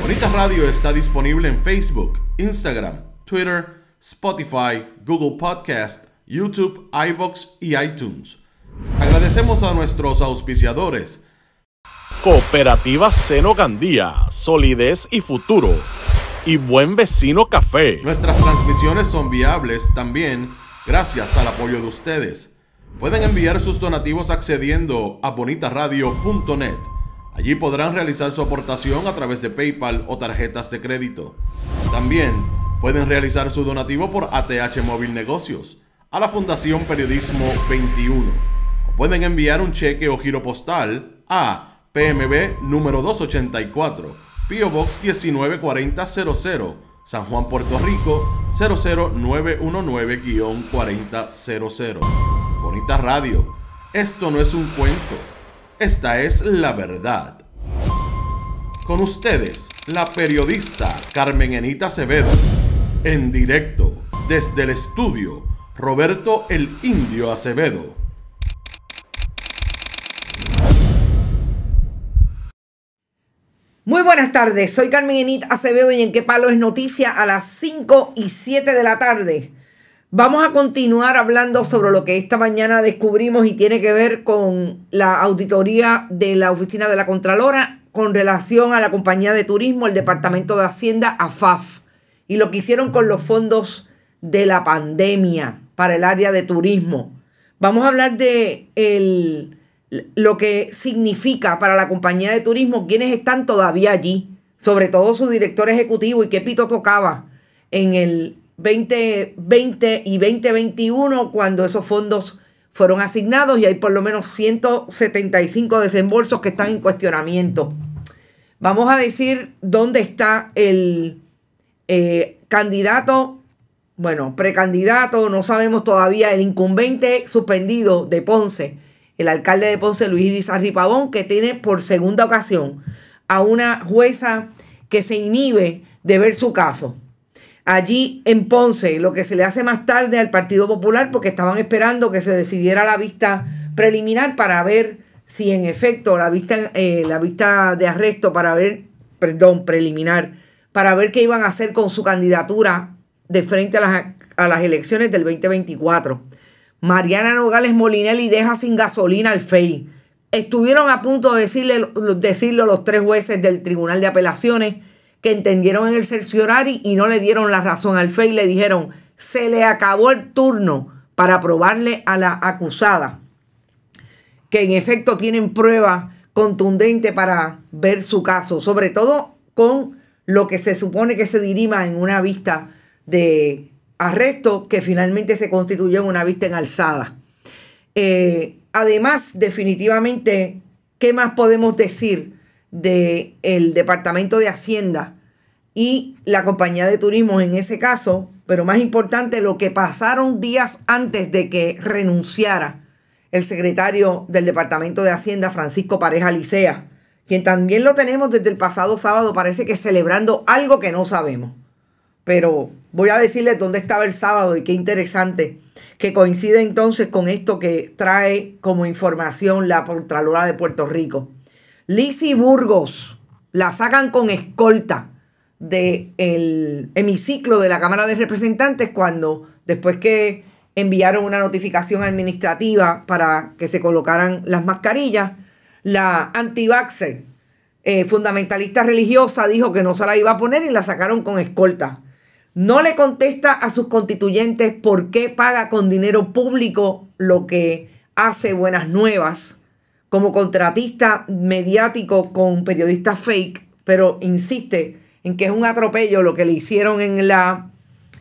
Bonita Radio está disponible en Facebook, Instagram, Twitter, Spotify, Google Podcast, YouTube, iVoox y iTunes. Agradecemos a nuestros auspiciadores. Cooperativa Seno Gandía, Solidez y Futuro. Y Buen Vecino Café. Nuestras transmisiones son viables también gracias al apoyo de ustedes. Pueden enviar sus donativos accediendo a bonitaradio.net. Allí podrán realizar su aportación a través de PayPal o tarjetas de crédito. También pueden realizar su donativo por ATH Móvil Negocios a la Fundación Periodismo 21. O pueden enviar un cheque o giro postal a PMB número 284, PO Box 194000, San Juan, Puerto Rico 00919-4000. Bonita Radio. Esto no es un cuento. Esta es la verdad. Con ustedes, la periodista Carmen Enita Acevedo. En directo, desde el estudio, Roberto el Indio Acevedo. Muy buenas tardes, soy Carmen Enita Acevedo y en qué palo es noticia a las 5 y 7 de la tarde. Vamos a continuar hablando sobre lo que esta mañana descubrimos y tiene que ver con la auditoría de la Oficina de la Contralora con relación a la compañía de turismo, el Departamento de Hacienda, AFAF, y lo que hicieron con los fondos de la pandemia para el área de turismo. Vamos a hablar de lo que significa para la compañía de turismo quienes están todavía allí, sobre todo su director ejecutivo y qué pito tocaba en el 2020 y 2021 cuando esos fondos fueron asignados y hay por lo menos 175 desembolsos que están en cuestionamiento. Vamos a decir dónde está el eh, candidato, bueno, precandidato, no sabemos todavía, el incumbente suspendido de Ponce, el alcalde de Ponce, Luis Irizarri Pavón, que tiene por segunda ocasión a una jueza que se inhibe de ver su caso allí en Ponce, lo que se le hace más tarde al Partido Popular, porque estaban esperando que se decidiera la vista preliminar para ver si en efecto la vista, eh, la vista de arresto para ver, perdón, preliminar, para ver qué iban a hacer con su candidatura de frente a las, a las elecciones del 2024. Mariana Nogales Molinelli deja sin gasolina al FEI. Estuvieron a punto de decirle, decirlo los tres jueces del Tribunal de Apelaciones que entendieron en el cerciorari y no le dieron la razón al y le dijeron, se le acabó el turno para probarle a la acusada, que en efecto tienen prueba contundente para ver su caso, sobre todo con lo que se supone que se dirima en una vista de arresto que finalmente se constituyó en una vista en alzada. Eh, además, definitivamente, ¿qué más podemos decir del Departamento de Hacienda y la compañía de turismo en ese caso, pero más importante, lo que pasaron días antes de que renunciara el secretario del Departamento de Hacienda, Francisco Pareja Licea, quien también lo tenemos desde el pasado sábado, parece que celebrando algo que no sabemos. Pero voy a decirles dónde estaba el sábado y qué interesante que coincide entonces con esto que trae como información la Contralora de Puerto Rico y Burgos la sacan con escolta del hemiciclo de la Cámara de Representantes cuando después que enviaron una notificación administrativa para que se colocaran las mascarillas, la antibaxer, eh, fundamentalista religiosa, dijo que no se la iba a poner y la sacaron con escolta. No le contesta a sus constituyentes por qué paga con dinero público lo que hace buenas nuevas como contratista mediático con periodistas fake, pero insiste en que es un atropello lo que le hicieron en la,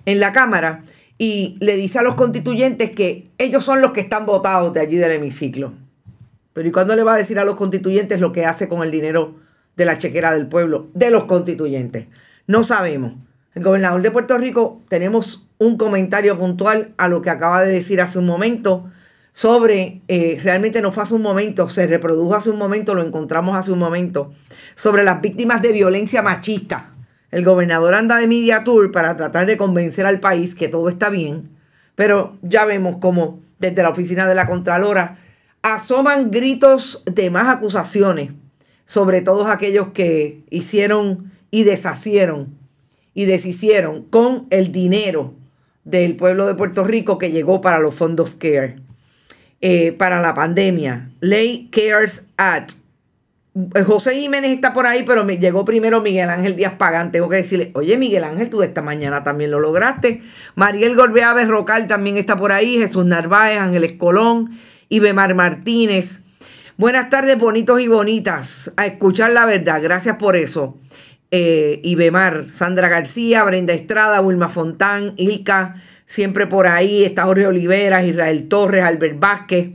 en la Cámara y le dice a los constituyentes que ellos son los que están votados de allí del hemiciclo. Pero ¿y cuándo le va a decir a los constituyentes lo que hace con el dinero de la chequera del pueblo, de los constituyentes? No sabemos. El gobernador de Puerto Rico, tenemos un comentario puntual a lo que acaba de decir hace un momento sobre, eh, realmente no fue hace un momento, se reprodujo hace un momento, lo encontramos hace un momento, sobre las víctimas de violencia machista. El gobernador anda de media tour para tratar de convencer al país que todo está bien, pero ya vemos como desde la oficina de la Contralora asoman gritos de más acusaciones sobre todos aquellos que hicieron y deshacieron y deshicieron con el dinero del pueblo de Puerto Rico que llegó para los fondos CARE. Eh, para la pandemia. Ley Cares at eh, José Jiménez está por ahí, pero me llegó primero Miguel Ángel Díaz Pagán. Tengo que decirle, oye Miguel Ángel, tú esta mañana también lo lograste. Mariel Golbeávez Rocal también está por ahí. Jesús Narváez, Ángeles Colón, Ibemar Martínez. Buenas tardes, bonitos y bonitas. A escuchar la verdad, gracias por eso. Eh, Ibemar, Sandra García, Brenda Estrada, Wilma Fontán, Ilka siempre por ahí está Jorge Oliveras, Israel Torres, Albert Vázquez,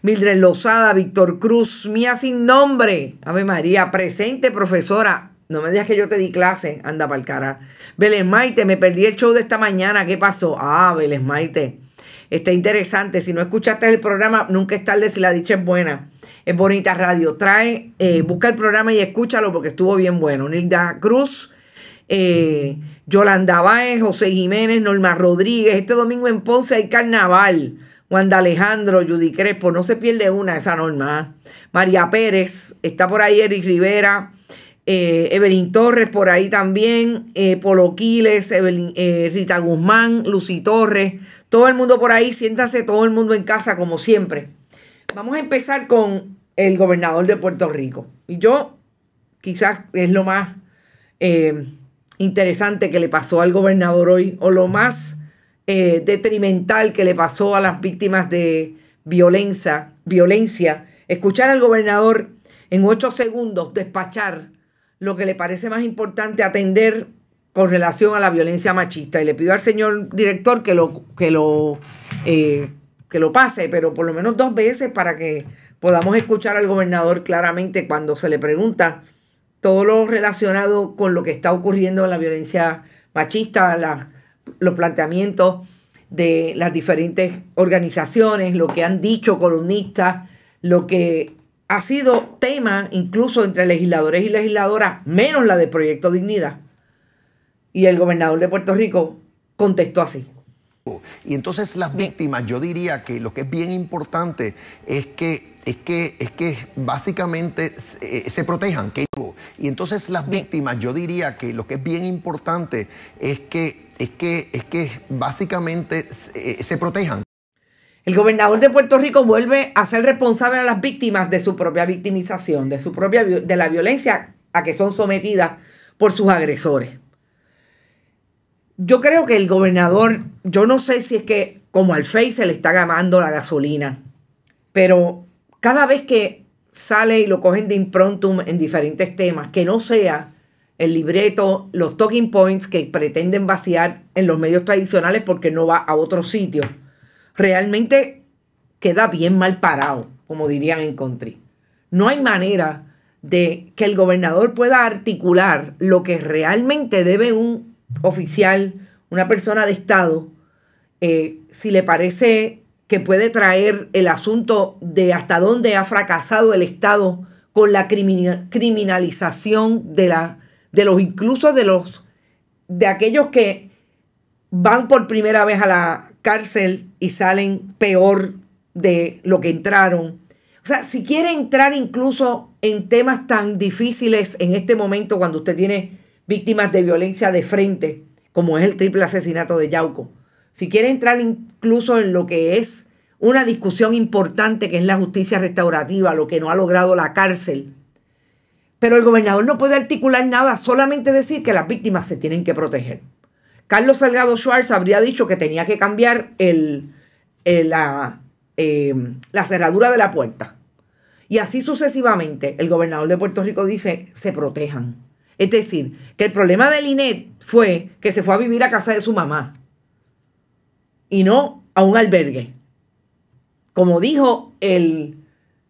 Mildred Lozada, Víctor Cruz, mía sin nombre, Ave María, presente profesora, no me digas que yo te di clase, anda para el cara. Vélez Maite, me perdí el show de esta mañana, ¿qué pasó? Ah, Vélez Maite, está interesante, si no escuchaste el programa, nunca es tarde si la dicha es buena. Es bonita radio, trae, eh, busca el programa y escúchalo porque estuvo bien bueno. Nilda Cruz, eh, Yolanda Báez, José Jiménez, Norma Rodríguez. Este domingo en Ponce hay carnaval. Wanda Alejandro, Judy Crespo, no se pierde una esa norma. María Pérez, está por ahí Eric Rivera, eh, Evelyn Torres por ahí también, eh, Polo Quiles, eh, Rita Guzmán, Lucy Torres, todo el mundo por ahí, siéntase todo el mundo en casa como siempre. Vamos a empezar con el gobernador de Puerto Rico. Y yo, quizás es lo más interesante que le pasó al gobernador hoy, o lo más eh, detrimental que le pasó a las víctimas de violencia, violencia, escuchar al gobernador en ocho segundos despachar lo que le parece más importante atender con relación a la violencia machista. Y le pido al señor director que lo, que lo, eh, que lo pase, pero por lo menos dos veces para que podamos escuchar al gobernador claramente cuando se le pregunta todo lo relacionado con lo que está ocurriendo la violencia machista, los planteamientos de las diferentes organizaciones, lo que han dicho columnistas, lo que ha sido tema incluso entre legisladores y legisladoras, menos la de Proyecto Dignidad. Y el gobernador de Puerto Rico contestó así. Y entonces las víctimas, yo diría que lo que es bien importante es que es que, es básicamente se, eh, protejan. y entonces las víctimas, yo diría que lo que es bien importante es que, es que, es que básicamente eh, se, protejan. El gobernador de Puerto Rico vuelve a ser responsable a las víctimas de su propia victimización, de su propia de la violencia a que son sometidas por sus agresores. Yo creo que el gobernador, yo no sé si es que como al FEI se le está gamando la gasolina, pero cada vez que sale y lo cogen de improntum en diferentes temas, que no sea el libreto, los talking points que pretenden vaciar en los medios tradicionales porque no va a otro sitio, realmente queda bien mal parado, como dirían en country. No hay manera de que el gobernador pueda articular lo que realmente debe un oficial, una persona de Estado, eh, si le parece que puede traer el asunto de hasta dónde ha fracasado el Estado con la criminalización de, la, de los, incluso de los, de aquellos que van por primera vez a la cárcel y salen peor de lo que entraron. O sea, si quiere entrar incluso en temas tan difíciles en este momento cuando usted tiene víctimas de violencia de frente, como es el triple asesinato de Yauco, si quiere entrar incluso en lo que es una discusión importante que es la justicia restaurativa, lo que no ha logrado la cárcel. Pero el gobernador no puede articular nada, solamente decir que las víctimas se tienen que proteger. Carlos Salgado Schwartz habría dicho que tenía que cambiar el, em, la, cerradura de la puerta. Y así sucesivamente, el gobernador de Puerto Rico dice, se protejan. Es decir, que el problema de Linet fue que se fue a vivir a casa de su mamá y no a un albergue. Como dijo el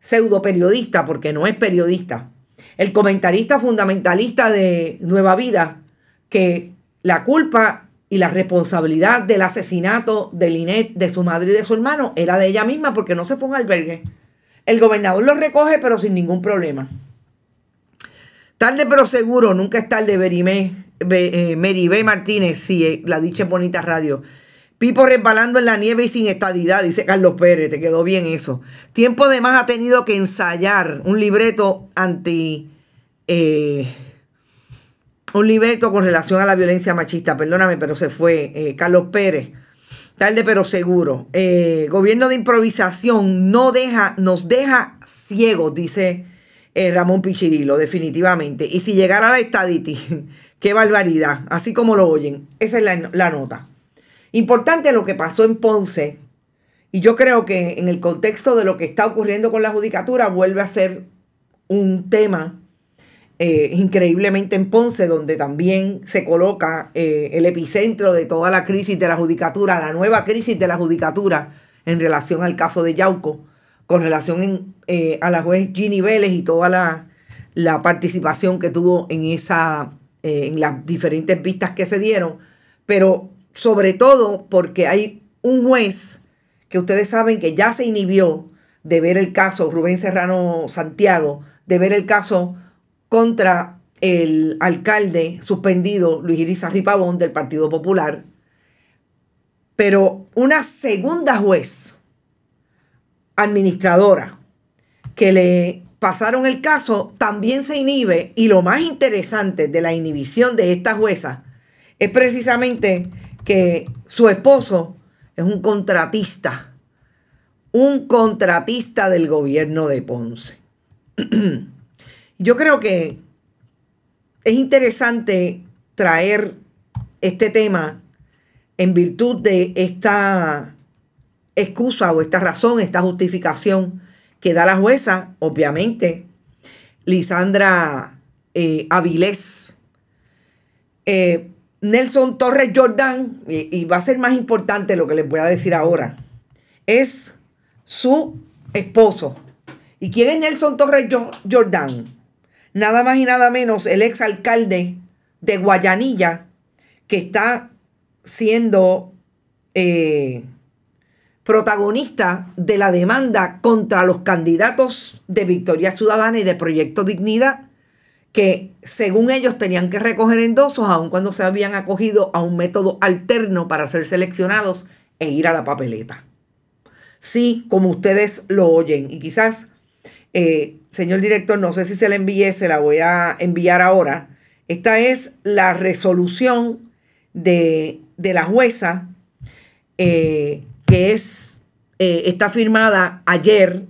pseudo periodista, porque no es periodista, el comentarista fundamentalista de Nueva Vida, que la culpa y la responsabilidad del asesinato de Linet, de su madre y de su hermano, era de ella misma porque no se fue a un albergue. El gobernador lo recoge, pero sin ningún problema. Tarde pero seguro, nunca es tarde, Meribé eh, Martínez, si eh, la dicha bonita radio. Pipo resbalando en la nieve y sin estadidad, dice Carlos Pérez, te quedó bien eso. Tiempo de más ha tenido que ensayar un libreto anti... Eh, un libreto con relación a la violencia machista, perdóname, pero se fue eh, Carlos Pérez. Tarde pero seguro. Eh, gobierno de improvisación no deja, nos deja ciegos, dice Ramón Pichirilo, definitivamente. Y si llegara la estadity, qué barbaridad, así como lo oyen. Esa es la nota. Importante lo que pasó en Ponce. Y yo creo que en el contexto de lo que está ocurriendo con la judicatura vuelve a ser un tema eh, increíblemente en Ponce, donde también se coloca eh, el epicentro de toda la crisis de la judicatura, la nueva crisis de la judicatura en relación al caso de Yauco, con relación eh, a la juez Ginny Vélez y toda la, la participación que tuvo en, esa, en las diferentes vistas que se dieron. Pero sobre todo porque hay un juez que ustedes saben que ya se inhibió de ver el caso, Rubén Serrano Santiago, de ver el caso contra el alcalde suspendido Luis Irizar Ripabón, del Partido Popular. Pero una segunda juez administradora que le pasaron el caso también se inhibe y lo más interesante de la inhibición de esta jueza es precisamente que su esposo es un contratista, un contratista del gobierno de Ponce. Yo creo que es interesante traer este tema en virtud de esta excusa o esta razón, esta justificación que da la jueza, obviamente, Lisandra eh, Avilés. Eh, Nelson Torres Jordán, y, va a ser más importante lo que les voy a decir ahora, es su esposo. ¿Y quién es Nelson Torres Jordán? Nada más y nada menos el ex alcalde de Guayanilla, que está siendo eh, protagonista de la demanda contra los candidatos de Victoria Ciudadana y de Proyecto Dignidad que según ellos tenían que recoger endosos aun cuando se habían acogido a un método alterno para ser seleccionados e ir a la papeleta. Sí, como ustedes lo oyen y quizás, eh, señor director, no sé si se la envié, se la voy a enviar ahora. Esta es la resolución de, la jueza eh, que es, eh, está firmada ayer,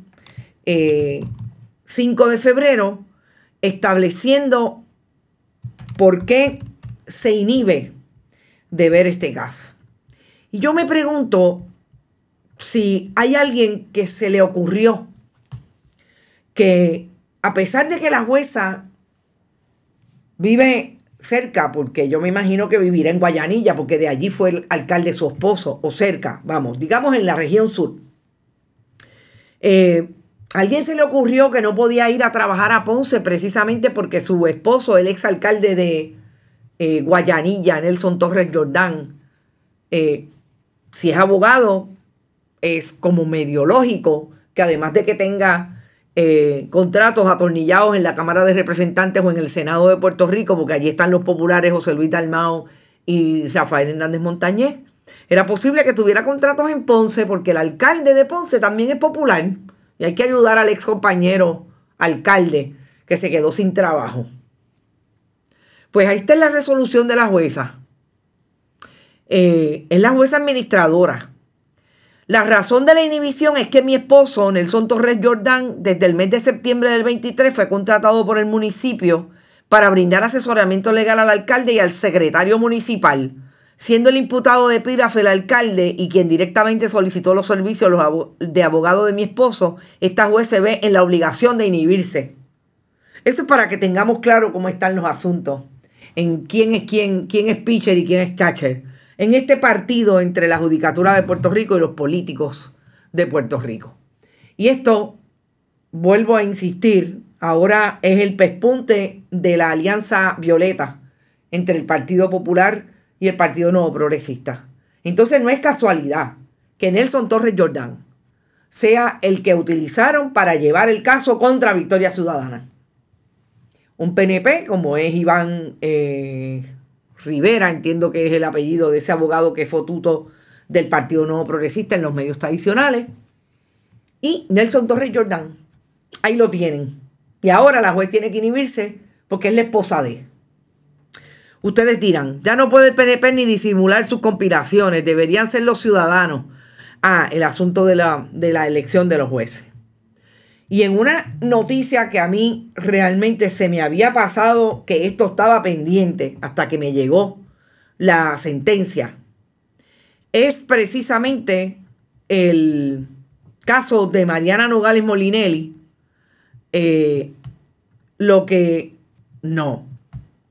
5 de febrero, estableciendo por qué se inhibe de ver este caso. Y yo me pregunto si hay alguien que se le ocurrió que a pesar de que la jueza vive cerca, porque yo me imagino que vivirá en Guayanilla, porque de allí fue el alcalde su esposo, o cerca, vamos, digamos en la región sur. Eh, alguien se le ocurrió que no podía ir a trabajar a Ponce precisamente porque su esposo, el exalcalde de eh, Guayanilla, Nelson Torres Jordán, eh, si es abogado, es como medio lógico que además de que tenga eh, contratos atornillados en la Cámara de Representantes o en el Senado de Puerto Rico, porque allí están los populares José Luis Dalmao y Rafael Hernández Montañez, era posible que tuviera contratos en Ponce porque el alcalde de Ponce también es popular hay que ayudar al ex compañero alcalde que se quedó sin trabajo. Pues ahí está la resolución de la jueza. Eh, es la jueza administradora. La razón de la inhibición es que mi esposo, Nelson Torres Jordán, desde el mes de septiembre del 23 fue contratado por el municipio para brindar asesoramiento legal al alcalde y al secretario municipal siendo el imputado de epígrafe el alcalde y quien directamente solicitó los servicios de abogado de mi esposo, esta juez se ve en la obligación de inhibirse. Eso es para que tengamos claro cómo están los asuntos, en quién es quién, quién es pitcher y quién es catcher, en este partido entre la judicatura de Puerto Rico y los políticos de Puerto Rico. Y esto, vuelvo a insistir, ahora es el pespunte de la alianza violeta entre el Partido Popular y el Partido Nuevo Progresista. Entonces no es casualidad que Nelson Torres Jordán sea el que utilizaron para llevar el caso contra Victoria Ciudadana. Un PNP, como es Iván eh, Rivera, entiendo que es el apellido de ese abogado que fue tuto del Partido Nuevo Progresista en los medios tradicionales, y Nelson Torres Jordán. Ahí lo tienen. Y ahora la juez tiene que inhibirse porque es la esposa de Ustedes dirán, ya no puede el PNP ni disimular sus conspiraciones, deberían ser los ciudadanos. Ah, el asunto de la, de la elección de los jueces. Y en una noticia que a mí realmente se me había pasado que esto estaba pendiente hasta que me llegó la sentencia, es precisamente el caso de Mariana Nogales Molinelli, eh, lo que no,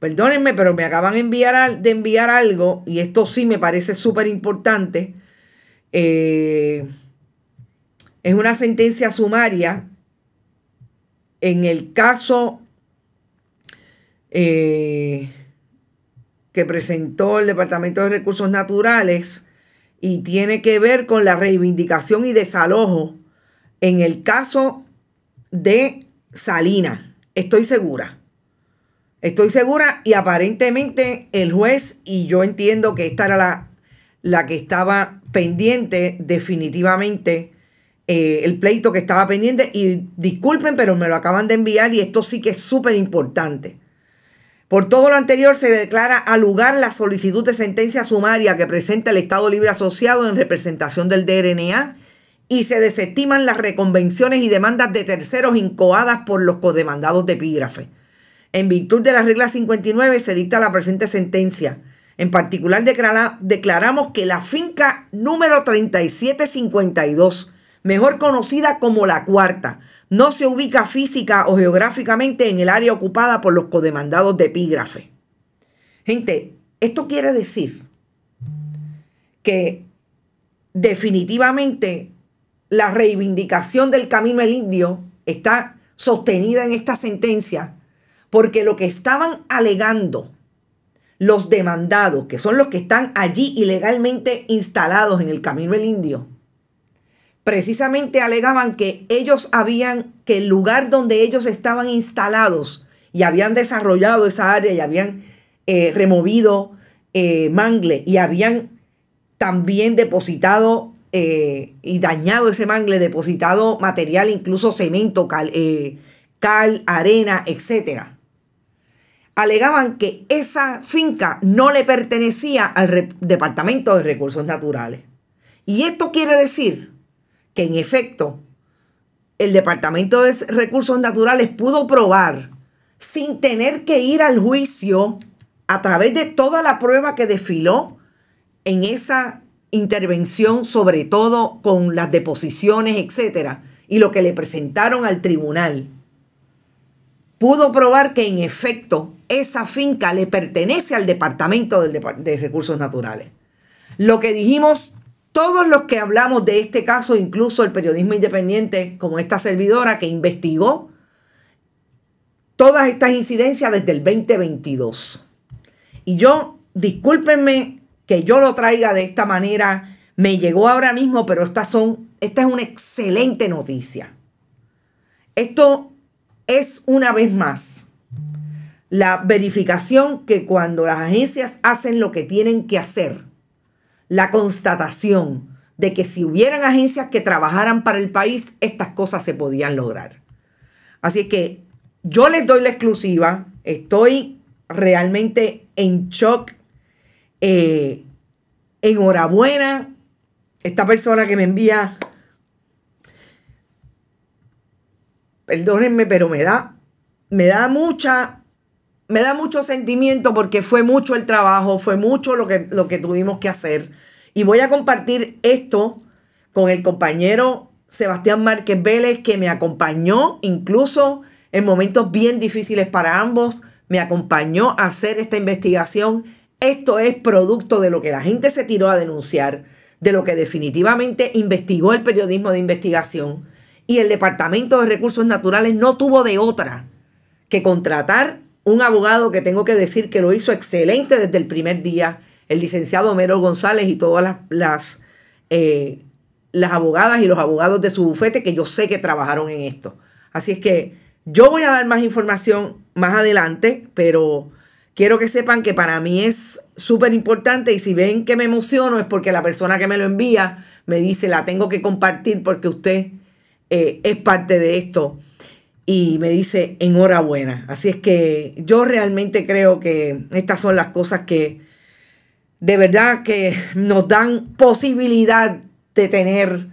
Perdónenme, pero me acaban de enviar, de enviar algo y esto sí me parece súper importante. Eh, es una sentencia sumaria en el caso eh, que presentó el Departamento de Recursos Naturales y tiene que ver con la reivindicación y desalojo en el caso de Salinas. Estoy segura. Estoy segura y aparentemente el juez, y yo entiendo que esta era la, que estaba pendiente definitivamente, eh, el pleito que estaba pendiente, y disculpen, pero me lo acaban de enviar y esto sí que es súper importante. Por todo lo anterior se declara al lugar la solicitud de sentencia sumaria que presenta el Estado Libre Asociado en representación del DRNA y se desestiman las reconvenciones y demandas de terceros incoadas por los codemandados de epígrafe. En virtud de la regla 59 se dicta la presente sentencia. En particular declaramos que la finca número 3752, mejor conocida como la cuarta, no se ubica física o geográficamente en el área ocupada por los codemandados de epígrafe. Gente, esto quiere decir que definitivamente la reivindicación del camino el indio está sostenida en esta sentencia porque lo que estaban alegando los demandados, que son los que están allí ilegalmente instalados en el Camino del Indio, precisamente alegaban que ellos habían, que el lugar donde ellos estaban instalados y habían desarrollado esa área y habían eh, removido eh, mangle y habían también depositado eh, y dañado ese mangle, depositado material, incluso cemento, cal, cal arena, etcétera alegaban que esa finca no le pertenecía al Departamento de Recursos Naturales. Y esto quiere decir que en efecto el Departamento de Recursos Naturales pudo probar sin tener que ir al juicio a través de toda la prueba que desfiló en esa intervención, sobre todo con las deposiciones, etcétera, y lo que le presentaron al tribunal pudo probar que en efecto esa finca le pertenece al Departamento de Recursos Naturales. Lo que dijimos todos los que hablamos de este caso, incluso el periodismo independiente, como esta servidora que investigó todas estas incidencias desde el 2022. Y yo, discúlpenme que yo lo traiga de esta manera, me llegó ahora mismo, pero estas son, esta es una excelente noticia. Esto es una vez más la verificación que cuando las agencias hacen lo que tienen que hacer, la constatación de que si hubieran agencias que trabajaran para el país, estas cosas se podían lograr. Así que yo les doy la exclusiva, estoy realmente en shock, eh, enhorabuena, esta persona que me envía perdónenme, pero me da, me da mucha, me da mucho sentimiento porque fue mucho el trabajo, fue mucho lo que, lo que tuvimos que hacer. Y voy a compartir esto con el compañero Sebastián Márquez Vélez, que me acompañó incluso en momentos bien difíciles para ambos, me acompañó a hacer esta investigación. Esto es producto de lo que la gente se tiró a denunciar, de lo que definitivamente investigó el periodismo de investigación y el Departamento de Recursos Naturales no tuvo de otra que contratar un abogado que tengo que decir que lo hizo excelente desde el primer día, el licenciado Homero González y todas las, las, eh, abogadas y los abogados de su bufete que yo sé que trabajaron en esto. Así es que yo voy a dar más información más adelante, pero quiero que sepan que para mí es súper importante y si ven que me emociono es porque la persona que me lo envía me dice la tengo que compartir porque usted eh, es parte de esto y me dice enhorabuena. Así es que yo realmente creo que estas son las cosas que de verdad que nos dan posibilidad de tener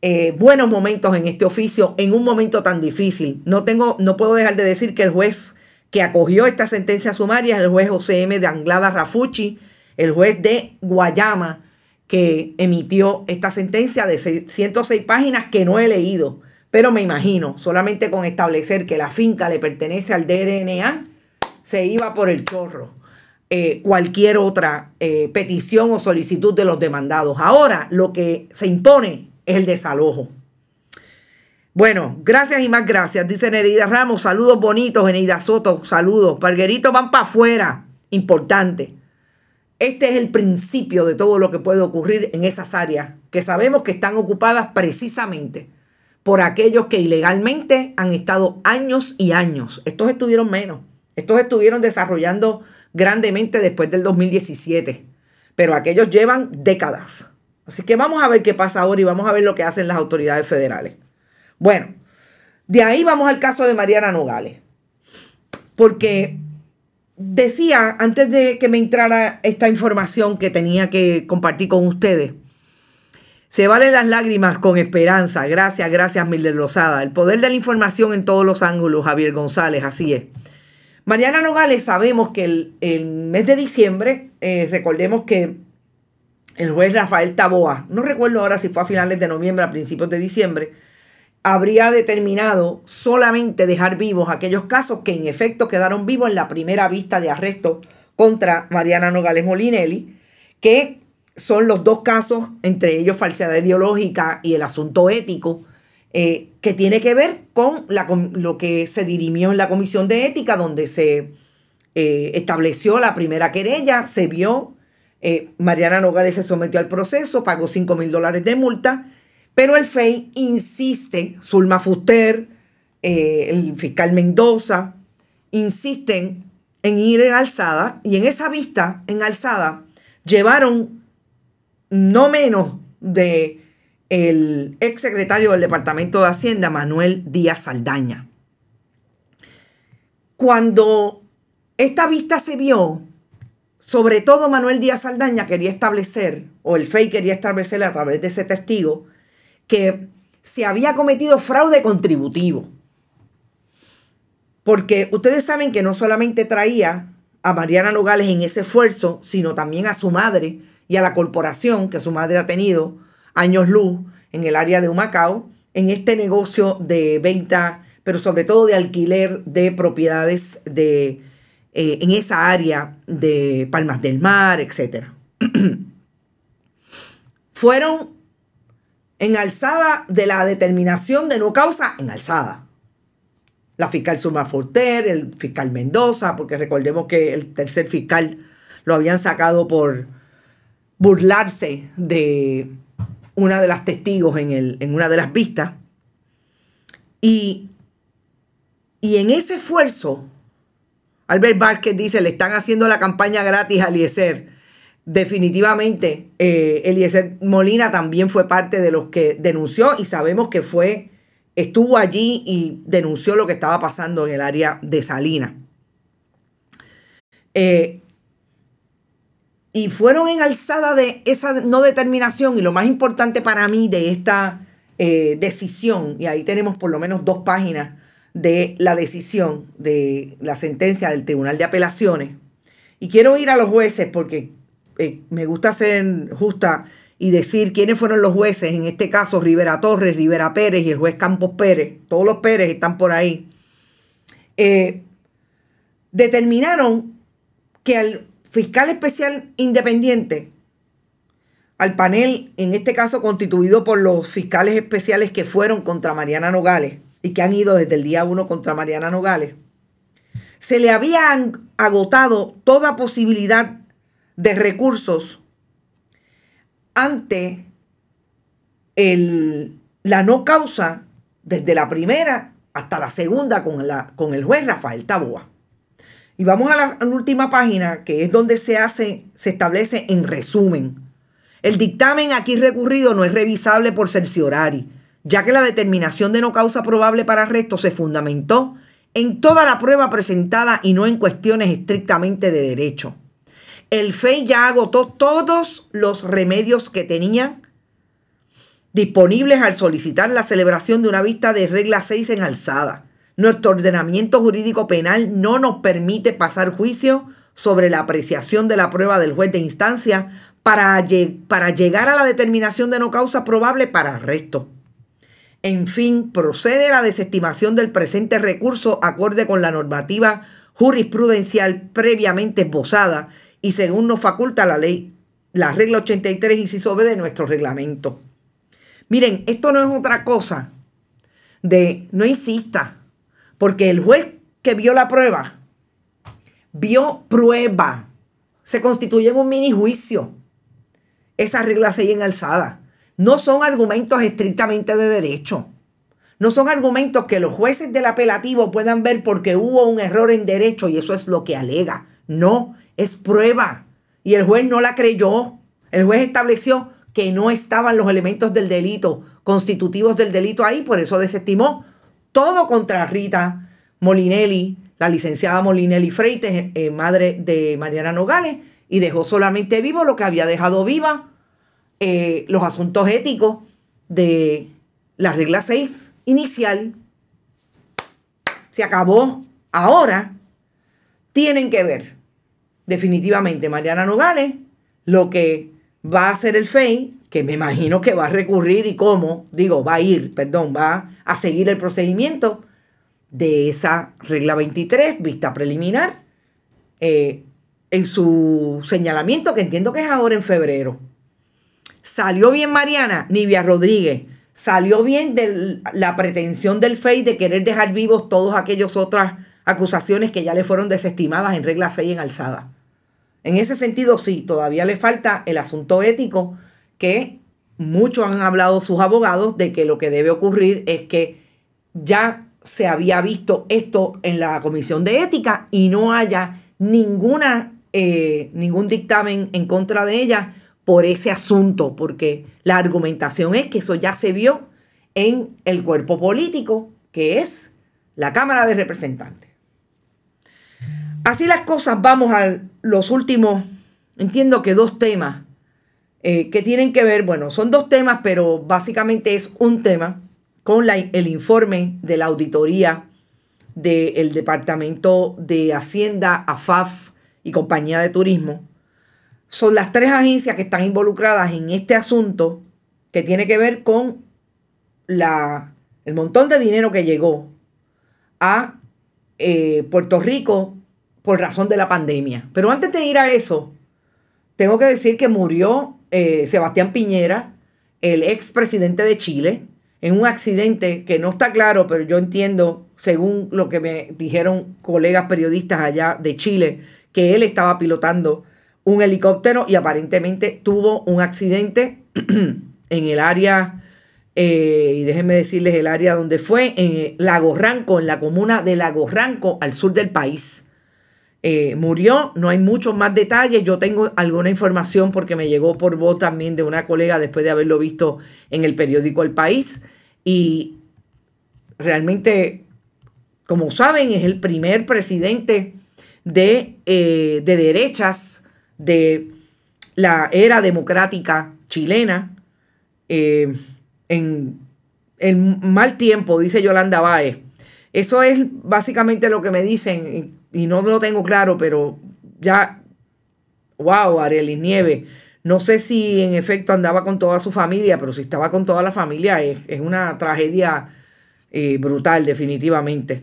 eh, buenos momentos en este oficio en un momento tan difícil. No tengo, no puedo dejar de decir que el juez que acogió esta sentencia sumaria es el juez José de Anglada Rafucci, el juez de Guayama que emitió esta sentencia de 106 páginas que no he leído pero me imagino, solamente con establecer que la finca le pertenece al DRNA, se iba por el chorro eh, cualquier otra eh, petición o solicitud de los demandados. Ahora lo que se impone es el desalojo. Bueno, gracias y más gracias, dice Nereida Ramos. Saludos bonitos, Nerida Soto, saludos. Pargueritos, van para afuera, importante. Este es el principio de todo lo que puede ocurrir en esas áreas que sabemos que están ocupadas precisamente por aquellos que ilegalmente han estado años y años. Estos estuvieron menos. Estos estuvieron desarrollando grandemente después del 2017. Pero aquellos llevan décadas. Así que vamos a ver qué pasa ahora y vamos a ver lo que hacen las autoridades federales. Bueno, de ahí vamos al caso de Mariana Nogales. Porque decía, antes de que me entrara esta información que tenía que compartir con ustedes, se valen las lágrimas con esperanza. Gracias, gracias, Mildred Lozada. El poder de la información en todos los ángulos, Javier González, así es. Mariana Nogales, sabemos que el, mes de diciembre, eh, recordemos que el juez Rafael Taboa, no recuerdo ahora si fue a finales de noviembre, a principios de diciembre, habría determinado solamente dejar vivos aquellos casos que en efecto quedaron vivos en la primera vista de arresto contra Mariana Nogales Molinelli, que son los dos casos, entre ellos falsedad ideológica y el asunto ético, eh, que tiene que ver con, la, lo que se dirimió en la Comisión de Ética, donde se eh, estableció la primera querella, se vio, eh, Mariana Nogales se sometió al proceso, pagó 5 mil dólares de multa, pero el FEI insiste, Zulma Fuster, el fiscal Mendoza, insisten en ir en alzada y en esa vista en alzada llevaron no menos de el ex secretario del Departamento de Hacienda, Manuel Díaz Saldaña. Cuando esta vista se vio, sobre todo Manuel Díaz Saldaña quería establecer, o el FEI quería establecer a través de ese testigo, que se había cometido fraude contributivo. Porque ustedes saben que no solamente traía a Mariana Nogales en ese esfuerzo, sino también a su madre, y a la corporación que su madre ha tenido años luz en el área de Humacao, en este negocio de venta, pero sobre todo de alquiler de propiedades de, eh, en esa área de Palmas del Mar, etc. Fueron en alzada de la determinación de no causa, en alzada. La fiscal Suma Forter, el fiscal Mendoza, porque recordemos que el tercer fiscal lo habían sacado por burlarse de una de las testigos en, el, en una de las pistas Y, y en ese esfuerzo, Albert Vázquez dice, le están haciendo la campaña gratis a Eliezer. Definitivamente, eh, Eliezer Molina también fue parte de los que denunció y sabemos que fue, estuvo allí y denunció lo que estaba pasando en el área de Salina. Eh, y fueron en alzada de esa no determinación y lo más importante para mí de esta eh, decisión, y ahí tenemos por lo menos dos páginas de la decisión de la sentencia del Tribunal de Apelaciones. Y quiero ir a los jueces porque eh, me gusta ser justa y decir quiénes fueron los jueces, en este caso Rivera Torres, Rivera Pérez y el juez Campos Pérez, todos los Pérez están por ahí, eh, determinaron que al fiscal especial independiente al panel, en este caso constituido por los fiscales especiales que fueron contra Mariana Nogales y que han ido desde el día 1 contra Mariana Nogales, se le había agotado toda posibilidad de recursos ante la no causa desde la primera hasta la segunda con, la, con el juez Rafael Taboa. Y vamos a la, última página, que es donde se hace, se establece en resumen. El dictamen aquí recurrido no es revisable por cerciorari, ya que la determinación de no causa probable para arresto se fundamentó en toda la prueba presentada y no en cuestiones estrictamente de derecho. El FEI ya agotó todos los remedios que tenían disponibles al solicitar la celebración de una vista de regla 6 en alzada. Nuestro ordenamiento jurídico penal no nos permite pasar juicio sobre la apreciación de la prueba del juez de instancia para, para llegar a la determinación de no causa probable para arresto. En fin, procede la desestimación del presente recurso acorde con la normativa jurisprudencial previamente esbozada y según nos faculta la ley, la regla 83, inciso B de nuestro reglamento. Miren, esto no es otra cosa de no insista, porque el juez que vio la prueba, vio prueba. Se constituye en un mini juicio. Esas reglas ahí en alzada. No son argumentos estrictamente de derecho. No son argumentos que los jueces del apelativo puedan ver porque hubo un error en derecho y eso es lo que alega. No, es prueba. Y el juez no la creyó. El juez estableció que no estaban los elementos del delito, constitutivos del delito ahí, por eso desestimó todo contra Rita Molinelli, la licenciada Molinelli Freites, eh, madre de Mariana Nogales, y dejó solamente vivo lo que había dejado viva eh, los asuntos éticos de la regla 6 inicial. Se acabó. Ahora tienen que ver definitivamente Mariana Nogales lo que va a hacer el FEI que me imagino que va a recurrir y cómo, digo, va a ir, perdón, va a seguir el procedimiento de esa regla 23, vista preliminar, eh, en su señalamiento, que entiendo que es ahora en febrero. Salió bien Mariana Nivia Rodríguez, salió bien de la pretensión del FEI de querer dejar vivos todas aquellas otras acusaciones que ya le fueron desestimadas en regla 6 en alzada. En ese sentido, sí, todavía le falta el asunto ético que muchos han hablado sus abogados de que lo que debe ocurrir es que ya se había visto esto en la comisión de ética y no haya ninguna, eh, ningún dictamen en contra de ella por ese asunto, porque la argumentación es que eso ya se vio en el cuerpo político, que es la Cámara de Representantes. Así las cosas, vamos a los últimos, entiendo que dos temas eh, que tienen que ver, bueno, son dos temas, pero básicamente es un tema con el informe de la auditoría del Departamento de Hacienda, AFAF y Compañía de Turismo. Son las tres agencias que están involucradas en este asunto que tiene que ver con la, el montón de dinero que llegó a eh, Puerto Rico por razón de la pandemia. Pero antes de ir a eso, tengo que decir que murió eh, Sebastián Piñera, el expresidente de Chile, en un accidente que no está claro, pero yo entiendo, según lo que me dijeron colegas periodistas allá de Chile, que él estaba pilotando un helicóptero y aparentemente tuvo un accidente en el área, eh, y déjenme decirles el área donde fue, en Lagorranco, Ranco, en la comuna de Lagorranco, Ranco, al sur del país. Eh, murió. No hay muchos más detalles. Yo tengo alguna información porque me llegó por voz también de una colega después de haberlo visto en el periódico El País. Y realmente, como saben, es el primer presidente de, eh, derechas de la era democrática chilena. Eh, en, mal tiempo, dice Yolanda Báez, Eso es básicamente lo que me dicen y no lo tengo claro, pero ya, wow, Arielis Nieve No sé si en efecto andaba con toda su familia, pero si estaba con toda la familia es, una tragedia eh, brutal, definitivamente.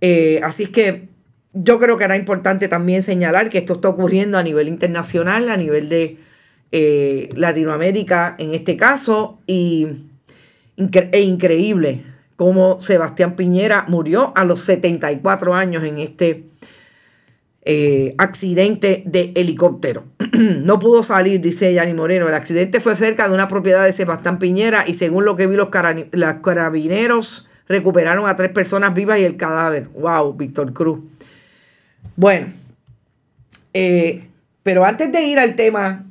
Eh, así es que yo creo que era importante también señalar que esto está ocurriendo a nivel internacional, a nivel de eh, Latinoamérica en este caso, y e increíble cómo Sebastián Piñera murió a los 74 años en este eh, accidente de helicóptero. no pudo salir, dice Yanni Moreno. El accidente fue cerca de una propiedad de Sebastián Piñera y según lo que vi los, carabineros recuperaron a tres personas vivas y el cadáver. ¡Wow! Víctor Cruz. Bueno, eh, pero antes de ir al tema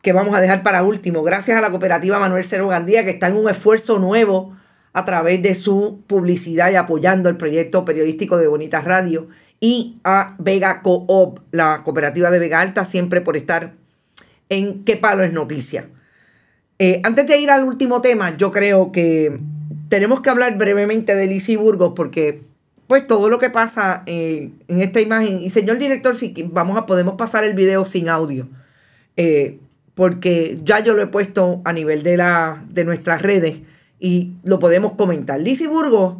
que vamos a dejar para último, gracias a la cooperativa Manuel Cero Gandía que está en un esfuerzo nuevo a través de su publicidad y apoyando el proyecto periodístico de Bonitas Radio y a Vega Coop, la cooperativa de Vega Alta, siempre por estar en qué palo es noticia. Eh, antes de ir al último tema, yo creo que tenemos que hablar brevemente de y Burgos porque pues todo lo que pasa eh, en esta imagen, y señor director, si vamos a, podemos pasar el video sin audio, eh, porque ya yo lo he puesto a nivel de, la, de nuestras redes y lo podemos comentar. Lizy Burgos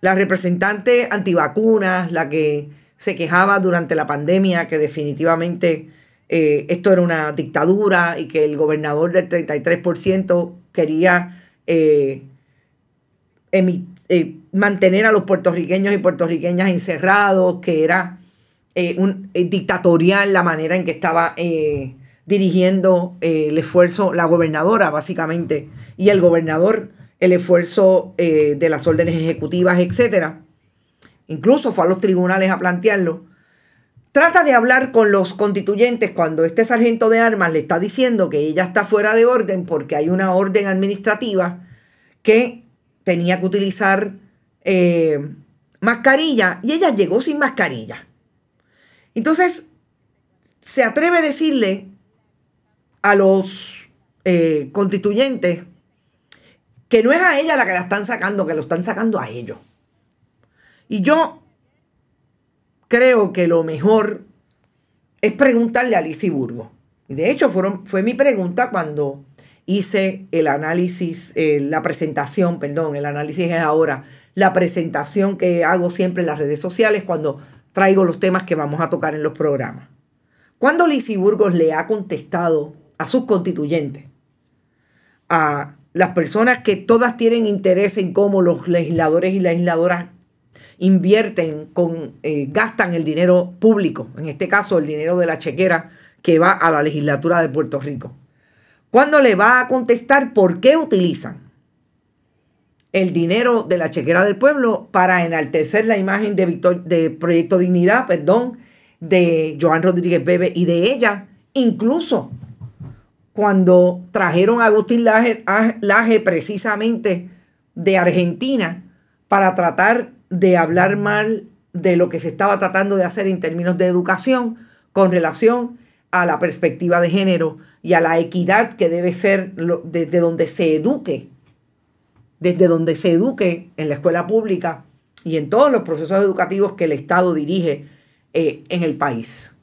la representante antivacunas, la que se quejaba durante la pandemia que definitivamente eh, esto era una dictadura y que el gobernador del 33% quería eh, eh, mantener a los puertorriqueños y puertorriqueñas encerrados, que era eh, un, dictatorial la manera en que estaba dirigiendo el esfuerzo la gobernadora, básicamente, y el gobernador el esfuerzo eh, de las órdenes ejecutivas, etc. Incluso fue a los tribunales a plantearlo. Trata de hablar con los constituyentes cuando este sargento de armas le está diciendo que ella está fuera de orden porque hay una orden administrativa que tenía que utilizar eh, mascarilla y ella llegó sin mascarilla. Entonces, se atreve a decirle a los eh, constituyentes que no es a ella la que la están sacando, que lo están sacando a ellos. Y yo creo que lo mejor es preguntarle a Lisi Burgo. Y de hecho fue mi pregunta cuando hice el análisis, eh, la presentación, perdón, el análisis es ahora, la presentación que hago siempre en las redes sociales cuando traigo los temas que vamos a tocar en los programas. Cuando Lisi Burgos le ha contestado a sus constituyentes, a las personas que todas tienen interés en cómo los legisladores y legisladoras invierten, con, eh, gastan el dinero público, en este caso el dinero de la chequera que va a la legislatura de Puerto Rico. ¿Cuándo le va a contestar por qué utilizan el dinero de la chequera del pueblo para enaltecer la imagen de, de Proyecto Dignidad, perdón, de Joan Rodríguez Bebe y de ella, incluso cuando trajeron a Agustín Laje, precisamente de Argentina para tratar de hablar mal de lo que se estaba tratando de hacer en términos de educación con relación a la perspectiva de género y a la equidad que debe ser desde donde se eduque, desde donde se eduque en la escuela pública y en todos los procesos educativos que el Estado dirige eh, en el país.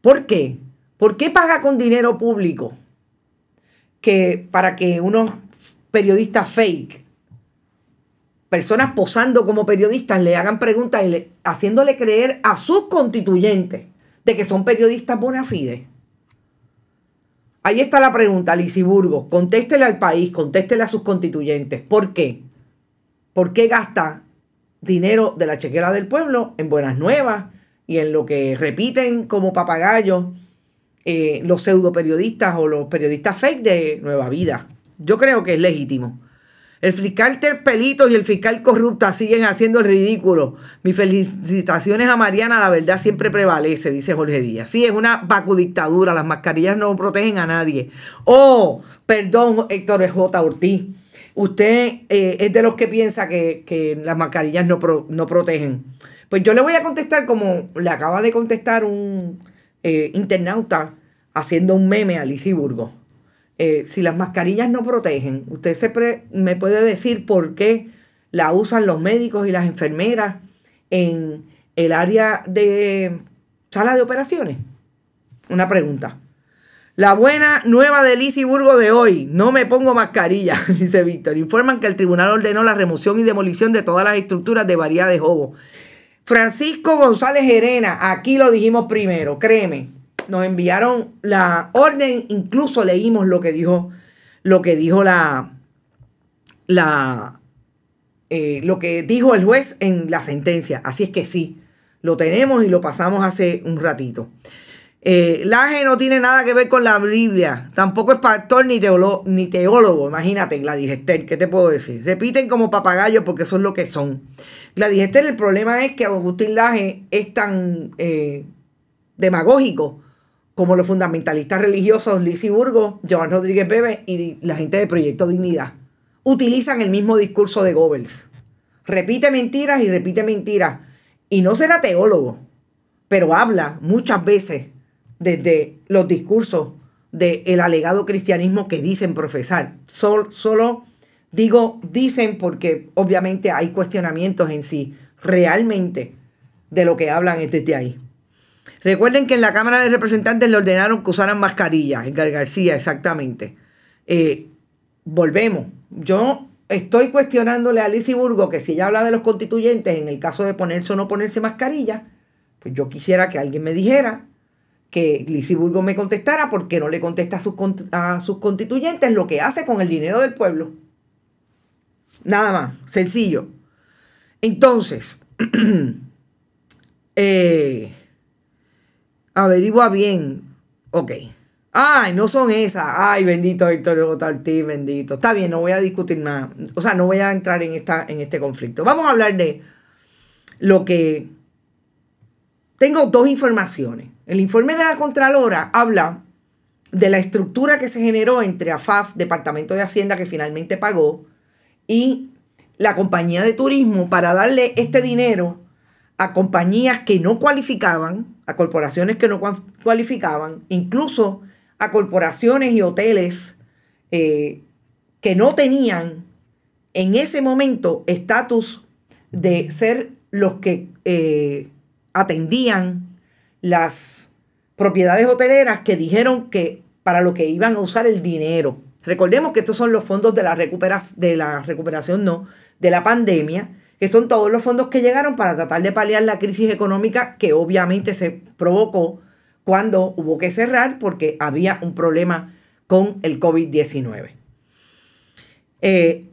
¿Por qué? ¿Por qué paga con dinero público que para que unos periodistas fake, personas posando como periodistas, le hagan preguntas y haciéndole creer a sus constituyentes de que son periodistas bona fide. Ahí está la pregunta, Lisiburgo. Contéstele al país, contéstele a sus constituyentes. ¿Por qué? ¿Por qué gasta dinero de la chequera del pueblo en buenas nuevas y en lo que repiten como papagayos eh, los pseudo periodistas o los periodistas fake de Nueva Vida. Yo creo que es legítimo. El fiscal Terpelito y el fiscal corrupta siguen haciendo el ridículo. Mis felicitaciones a Mariana, la verdad siempre prevalece, dice Jorge Díaz. Sí, es una vacudictadura, las mascarillas no protegen a nadie. Oh, perdón, Héctor e J. Ortiz. Usted eh, es de los que piensa que, las mascarillas no, protegen. Pues yo le voy a contestar como le acaba de contestar un eh, internauta haciendo un meme a Lisiburgo. Eh, si las mascarillas no protegen, usted se me puede decir por qué la usan los médicos y las enfermeras en el área de sala de operaciones. Una pregunta. La buena nueva de Lizy de hoy. No me pongo mascarilla, dice Víctor. Informan que el tribunal ordenó la remoción y demolición de todas las estructuras de variedad de juego Francisco González Herena, aquí lo dijimos primero, créeme nos enviaron la orden, incluso leímos lo que dijo, lo que dijo la, la, eh, lo que dijo el juez en la sentencia. Así es que sí, lo tenemos y lo pasamos hace un ratito. Eh, Laje no tiene nada que ver con la Biblia, tampoco es pastor ni, teólogo, Imagínate, teólogo. imagínate, Gladigester, ¿qué te puedo decir? Repiten como papagayos porque eso es lo que son. La Gladigester, el problema es que Agustín Laje es tan eh, demagógico como los fundamentalistas religiosos y Burgos, Joan Rodríguez Bebe y la gente de Proyecto Dignidad, utilizan el mismo discurso de Goebbels. Repite mentiras y repite mentiras. Y no será teólogo, pero habla muchas veces desde los discursos del el alegado cristianismo que dicen profesar. solo digo dicen porque obviamente hay cuestionamientos en sí. Realmente de lo que hablan este desde ahí. Recuerden que en la Cámara de Representantes le ordenaron que usaran mascarillas, Edgar García, exactamente. Eh, volvemos. Yo estoy cuestionándole a Lizy Burgo que si ella habla de los constituyentes en el caso de ponerse o no ponerse mascarilla, pues yo quisiera que alguien me dijera que Lizy Burgo me contestara porque no le contesta a sus, a sus constituyentes lo que hace con el dinero del pueblo. Nada más, sencillo. Entonces, eh, Averigua bien. Ok. Ay, no son esas. Ay, bendito Víctor Tartí, bendito. Está bien, no voy a discutir más. O sea, no voy a entrar en, esta, en este conflicto. Vamos a hablar de lo que... Tengo dos informaciones. El informe de la Contralora habla de la estructura que se generó entre AFAF, Departamento de Hacienda, que finalmente pagó, y la compañía de turismo para darle este dinero a compañías que no cualificaban, a corporaciones que no cualificaban, incluso a corporaciones y hoteles eh, que no tenían en ese momento estatus de ser los que eh, atendían las propiedades hoteleras que dijeron que para lo que iban a usar el dinero. Recordemos que estos son los fondos de la, de la recuperación, no, de la pandemia que son todos los fondos que llegaron para tratar de paliar la crisis económica que obviamente se provocó cuando hubo que cerrar porque había un problema con el COVID-19. Eh,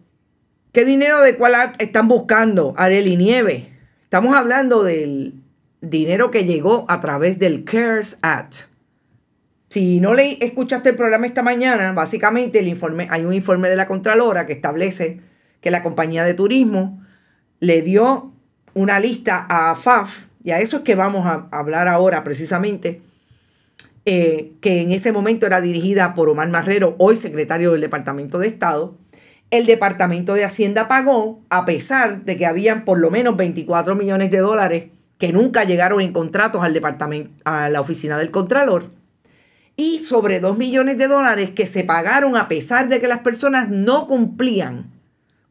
¿Qué dinero de cuál están buscando, y Nieve Estamos hablando del dinero que llegó a través del CARES Act. Si no le escuchaste el programa esta mañana, básicamente el informe, hay un informe de la Contralora que establece que la compañía de turismo le dio una lista a FAF, y a eso es que vamos a hablar ahora precisamente, eh, que en ese momento era dirigida por Omar Marrero, hoy secretario del Departamento de Estado, el Departamento de Hacienda pagó, a pesar de que habían por lo menos 24 millones de dólares que nunca llegaron en contratos al departamento, a la oficina del Contralor, y sobre 2 millones de dólares que se pagaron a pesar de que las personas no cumplían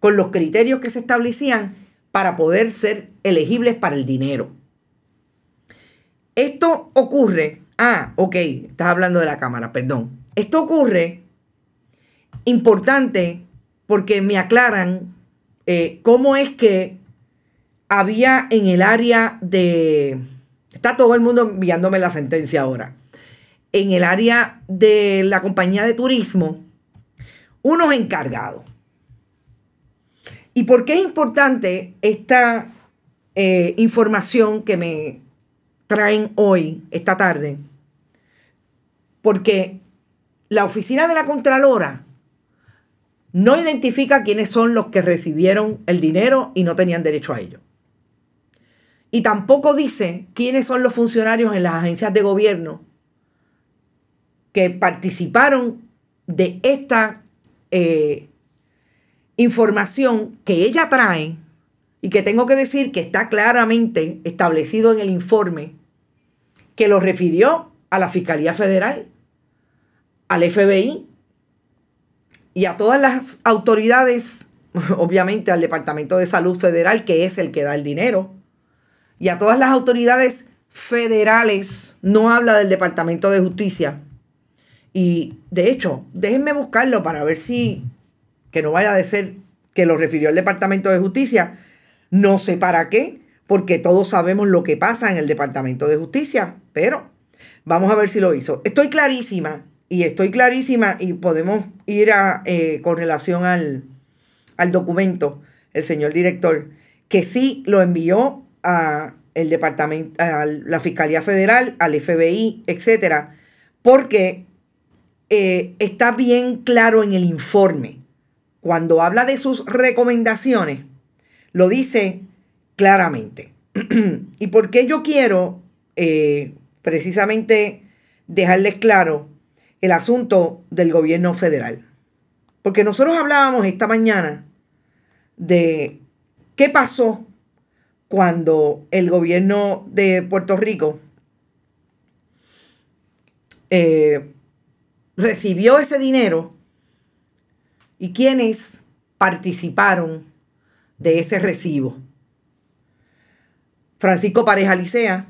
con los criterios que se establecían para poder ser elegibles para el dinero. Esto ocurre, ah, ok, estás hablando de la cámara, perdón. Esto ocurre, importante, porque me aclaran eh, cómo es que había en el área de, está todo el mundo enviándome la sentencia ahora, en el área de la compañía de turismo, unos encargados ¿Y por qué es importante esta eh, información que me traen hoy, esta tarde? Porque la oficina de la Contralora no identifica quiénes son los que recibieron el dinero y no tenían derecho a ello. Y tampoco dice quiénes son los funcionarios en las agencias de gobierno que participaron de esta eh, información que ella trae y que tengo que decir que está claramente establecido en el informe que lo refirió a la Fiscalía Federal, al FBI y a todas las autoridades, obviamente al Departamento de Salud Federal, que es el que da el dinero, y a todas las autoridades federales, no habla del Departamento de Justicia. Y de hecho, déjenme buscarlo para ver si que no vaya a ser que lo refirió al Departamento de Justicia, no sé para qué, porque todos sabemos lo que pasa en el Departamento de Justicia, pero vamos a ver si lo hizo. Estoy clarísima, y estoy clarísima, y podemos ir eh, con relación al, documento, el señor director, que sí lo envió a el departamento, a la Fiscalía Federal, al FBI, etcétera, porque eh, está bien claro en el informe cuando habla de sus recomendaciones, lo dice claramente. ¿Y por qué yo quiero eh, precisamente dejarles claro el asunto del gobierno federal? Porque nosotros hablábamos esta mañana de qué pasó cuando el gobierno de Puerto Rico eh, recibió ese dinero y quiénes participaron de ese recibo. Francisco Pareja Alicea,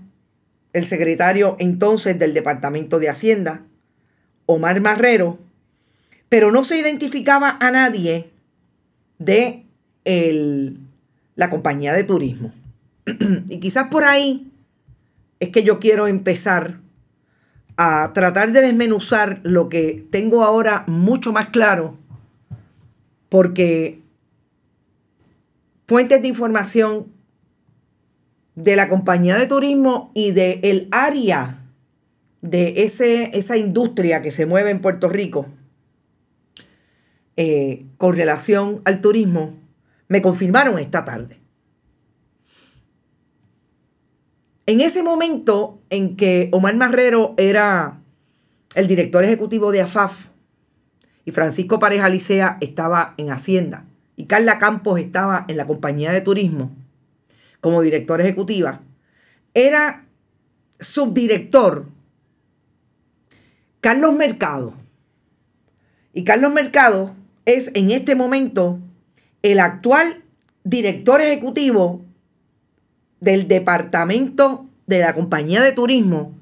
el secretario entonces del Departamento de Hacienda, Omar Marrero, pero no se identificaba a nadie de la compañía de turismo. y quizás por ahí es que yo quiero empezar a tratar de desmenuzar lo que tengo ahora mucho más claro porque fuentes de información de la compañía de turismo y del el área de esa industria que se mueve en Puerto Rico eh, con relación al turismo, me confirmaron esta tarde. En ese momento en que Omar Marrero era el director ejecutivo de AFAF, Francisco Pareja Alicea estaba en Hacienda y Carla Campos estaba en la compañía de turismo como directora ejecutiva, era subdirector Carlos Mercado. Y Carlos Mercado es en este momento el actual director ejecutivo del departamento de la compañía de turismo,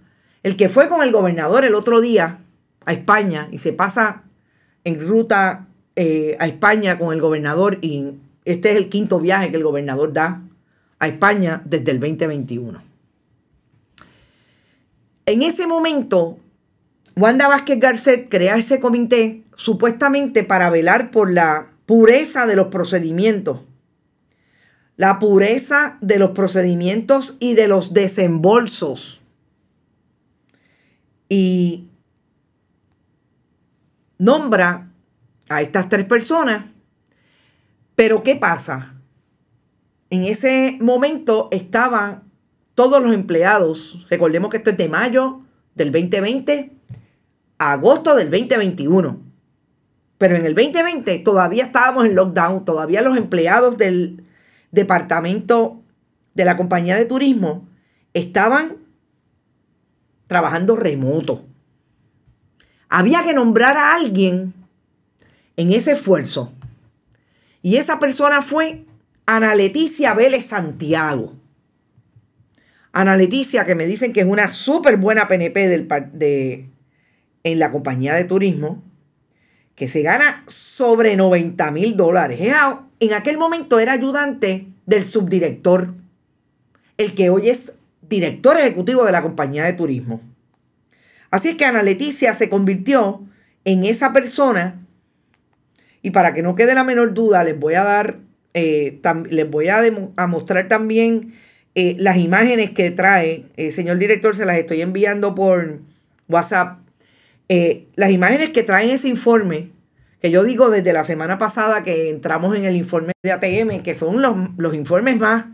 el que fue con el gobernador el otro día a España y se pasa en ruta eh, a España con el gobernador y este es el quinto viaje que el gobernador da a España desde el 2021. En ese momento, Wanda Vázquez Garcet crea ese comité supuestamente para velar por la pureza de los procedimientos, la pureza de los procedimientos y de los desembolsos. Y nombra a estas tres personas, pero ¿qué pasa? En ese momento estaban todos los empleados, recordemos que esto es de mayo del 2020 a agosto del 2021. Pero en el 2020 todavía estábamos en lockdown, todavía los empleados del departamento de la compañía de turismo estaban trabajando remoto. Había que nombrar a alguien en ese esfuerzo. Y esa persona fue Ana Leticia Vélez Santiago. Ana Leticia, que me dicen que es una súper buena PNP de, en la compañía de turismo, que se gana sobre 90 mil dólares. En aquel momento era ayudante del subdirector, el que hoy es director ejecutivo de la compañía de turismo. Así es que Ana Leticia se convirtió en esa persona. Y para que no quede la menor duda, les voy a dar, eh, les voy a, mostrar también eh, las imágenes que trae. Eh, señor director, se las estoy enviando por WhatsApp. las imágenes que traen ese informe, que yo digo desde la semana pasada que entramos en el informe de ATM, que son los, los informes más,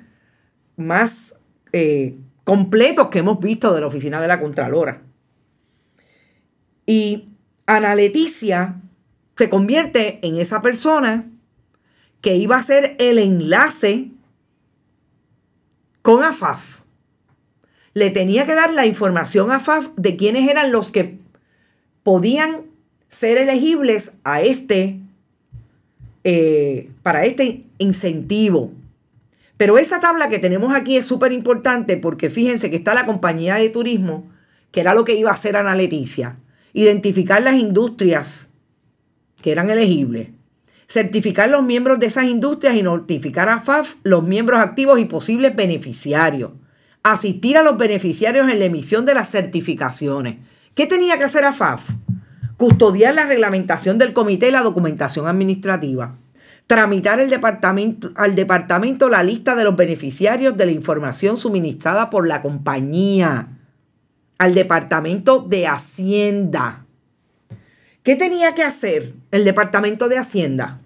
más completos que hemos visto de la Oficina de la Contralora. Y Ana Leticia se convierte en esa persona que iba a ser el enlace con AFAF. Le tenía que dar la información a AFAF de quiénes eran los que podían ser elegibles a este, eh, para este incentivo. Pero esa tabla que tenemos aquí es súper importante porque fíjense que está la compañía de turismo, que era lo que iba a hacer Ana Leticia identificar las industrias que eran elegibles, certificar los miembros de esas industrias y notificar a FAF los miembros activos y posibles beneficiarios, asistir a los beneficiarios en la emisión de las certificaciones. ¿Qué tenía que hacer a FAF? Custodiar la reglamentación del comité y la documentación administrativa tramitar al departamento la lista de los beneficiarios de la información suministrada por la compañía, al Departamento de Hacienda. ¿Qué tenía que hacer el Departamento de Hacienda?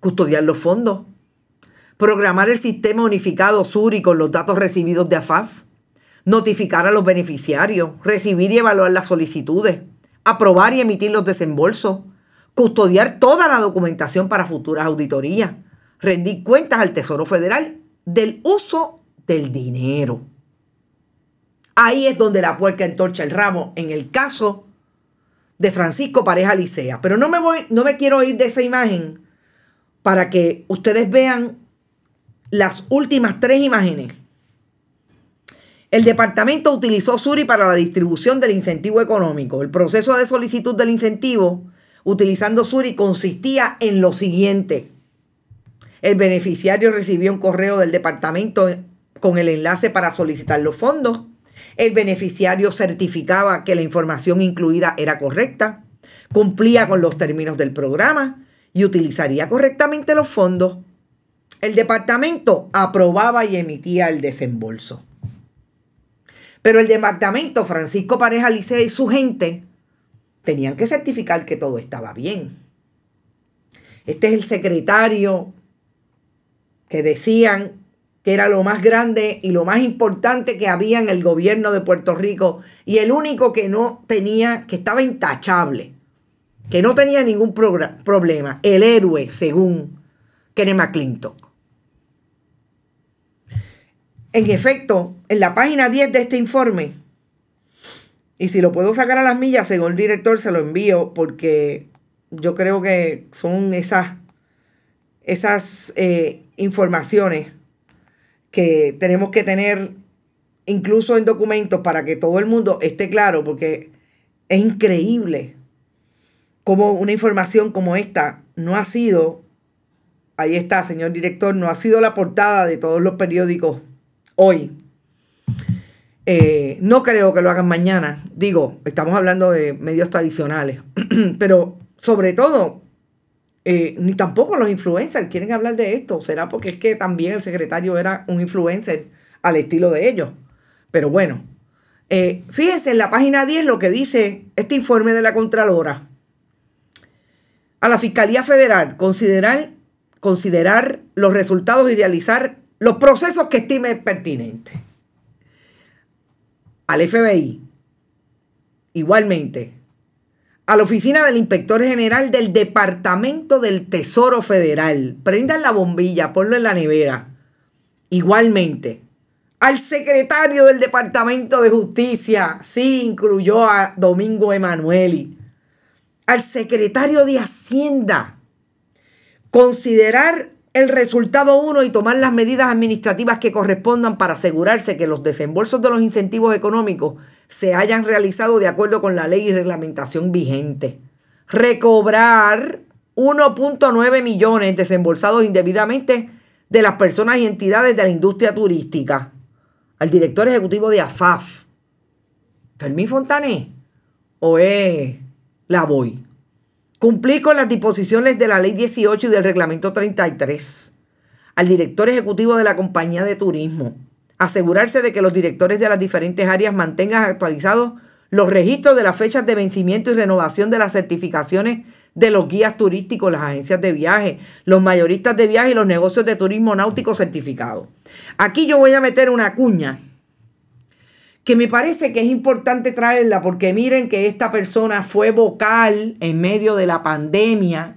Custodiar los fondos, programar el sistema unificado SURI con los datos recibidos de AFAF, notificar a los beneficiarios, recibir y evaluar las solicitudes, aprobar y emitir los desembolsos, custodiar toda la documentación para futuras auditorías, rendir cuentas al Tesoro Federal del uso del dinero. Ahí es donde la puerca entorcha el ramo, en el caso de Francisco Pareja Licea. Pero no me, voy, no me quiero ir de esa imagen para que ustedes vean las últimas tres imágenes. El departamento utilizó Suri para la distribución del incentivo económico. El proceso de solicitud del incentivo utilizando Suri consistía en lo siguiente. El beneficiario recibió un correo del departamento con el enlace para solicitar los fondos. El beneficiario certificaba que la información incluida era correcta, cumplía con los términos del programa y utilizaría correctamente los fondos. El departamento aprobaba y emitía el desembolso. Pero el departamento, Francisco Pareja Licea y su gente, tenían que certificar que todo estaba bien. Este es el secretario que decían que era lo más grande y lo más importante que había en el gobierno de Puerto Rico y el único que no tenía, que estaba intachable, que no tenía ningún problema, el héroe, según Kenneth McClintock. En efecto, en la página 10 de este informe, y si lo puedo sacar a las millas, según el director, se lo envío porque yo creo que son esas, esas eh, informaciones que tenemos que tener incluso en documentos para que todo el mundo esté claro, porque es increíble cómo una información como esta no ha sido, ahí está, señor director, no ha sido la portada de todos los periódicos hoy. Eh, no creo que lo hagan mañana, digo, estamos hablando de medios tradicionales, pero sobre todo eh, ni tampoco los influencers quieren hablar de esto. Será porque es que también el secretario era un influencer al estilo de ellos. Pero bueno, eh, fíjense en la página 10 lo que dice este informe de la Contralora. A la Fiscalía Federal considerar, considerar los resultados y realizar los procesos que estime pertinentes. Al FBI, igualmente, a la oficina del inspector general del Departamento del Tesoro Federal. Prendan la bombilla, ponlo en la nevera. Igualmente, al secretario del Departamento de Justicia, sí, incluyó a Domingo Emanueli, al secretario de Hacienda, considerar el resultado uno y tomar las medidas administrativas que correspondan para asegurarse que los desembolsos de los incentivos económicos se hayan realizado de acuerdo con la ley y reglamentación vigente. Recobrar 1.9 millones desembolsados indebidamente de las personas y entidades de la industria turística. Al director ejecutivo de AFAF, Fermín Fontané, o la voy. Cumplir con las disposiciones de la Ley 18 y del Reglamento 33. Al director ejecutivo de la Compañía de Turismo, asegurarse de que los directores de las diferentes áreas mantengan actualizados los registros de las fechas de vencimiento y renovación de las certificaciones de los guías turísticos, las agencias de viaje, los mayoristas de viaje y los negocios de turismo náutico certificados. Aquí yo voy a meter una cuña que me parece que es importante traerla porque miren que esta persona fue vocal en medio de la pandemia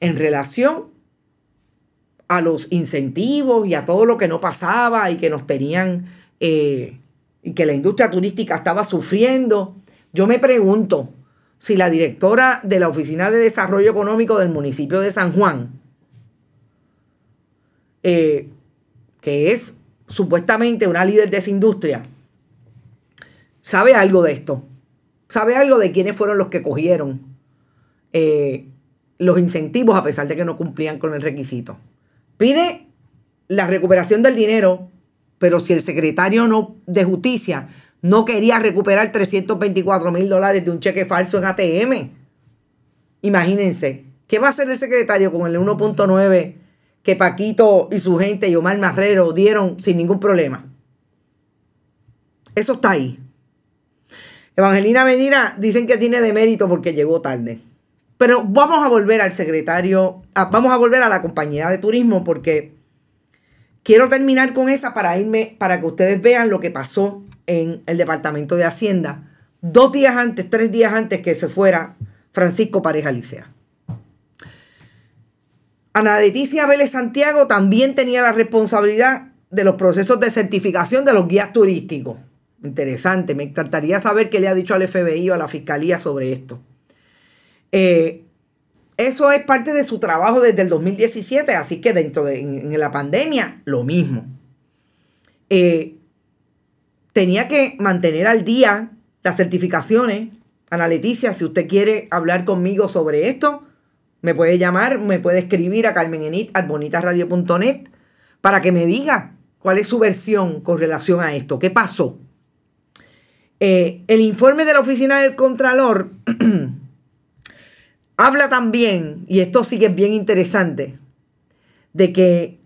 en relación a los incentivos y a todo lo que no pasaba y que nos tenían eh, y que la industria turística estaba sufriendo. Yo me pregunto si la directora de la Oficina de Desarrollo Económico del municipio de San Juan, eh, que es supuestamente una líder de esa industria, sabe algo de esto, sabe algo de quiénes fueron los que cogieron eh, los incentivos a pesar de que no cumplían con el requisito pide la recuperación del dinero, pero si el secretario no, de justicia no quería recuperar 324 mil dólares de un cheque falso en ATM, imagínense, ¿qué va a hacer el secretario con el 1.9 que Paquito y su gente y Omar Marrero dieron sin ningún problema? Eso está ahí. Evangelina Medina dicen que tiene de mérito porque llegó tarde. Pero vamos a volver al secretario, vamos a volver a la compañía de turismo porque quiero terminar con esa para irme, para que ustedes vean lo que pasó en el Departamento de Hacienda dos días antes, tres días antes que se fuera Francisco Pareja Licea. Ana Leticia Vélez Santiago también tenía la responsabilidad de los procesos de certificación de los guías turísticos. Interesante, me encantaría saber qué le ha dicho al FBI o a la Fiscalía sobre esto. Eh, eso es parte de su trabajo desde el 2017, así que dentro de la pandemia, lo mismo. Eh, tenía que mantener al día las certificaciones. Ana Leticia, si usted quiere hablar conmigo sobre esto, me puede llamar, me puede escribir a bonitasradio.net para que me diga cuál es su versión con relación a esto. ¿Qué pasó? Eh, el informe de la Oficina del Contralor Habla también, y esto sigue es bien interesante, de que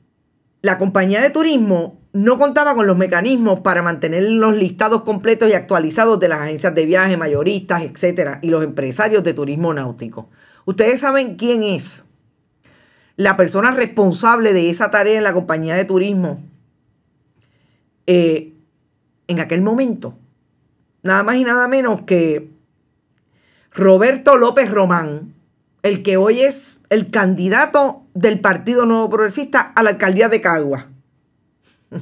la compañía de turismo no contaba con los mecanismos para mantener los listados completos y actualizados de las agencias de viaje, mayoristas, etcétera, y los empresarios de turismo náutico. Ustedes saben quién es la persona responsable de esa tarea en la compañía de turismo eh, en aquel momento. Nada más y nada menos que Roberto López Román, el que hoy es el candidato del Partido Nuevo Progresista a la alcaldía de Cagua.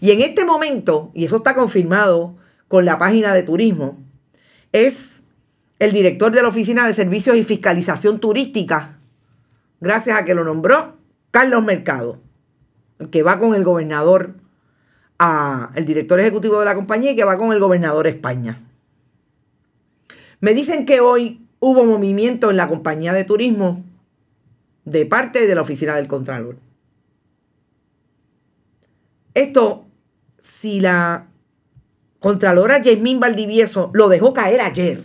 y en este momento, y eso está confirmado con la página de turismo, es el director de la Oficina de Servicios y Fiscalización Turística, gracias a que lo nombró Carlos Mercado, el que va con el gobernador, a, el director ejecutivo de la compañía y que va con el gobernador España. Me dicen que hoy hubo movimiento en la compañía de turismo de parte de la oficina del Contralor. Esto, si la Contralora Yasmín Valdivieso lo dejó caer ayer,